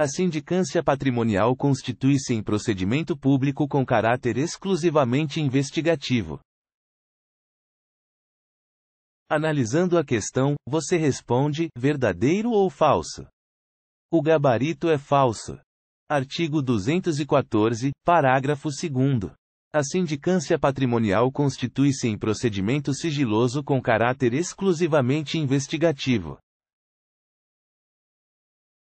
A sindicância patrimonial constitui-se em procedimento público com caráter exclusivamente investigativo. Analisando a questão, você responde: verdadeiro ou falso? O gabarito é falso. Artigo 214, parágrafo 2. A sindicância patrimonial constitui-se em procedimento sigiloso com caráter exclusivamente investigativo.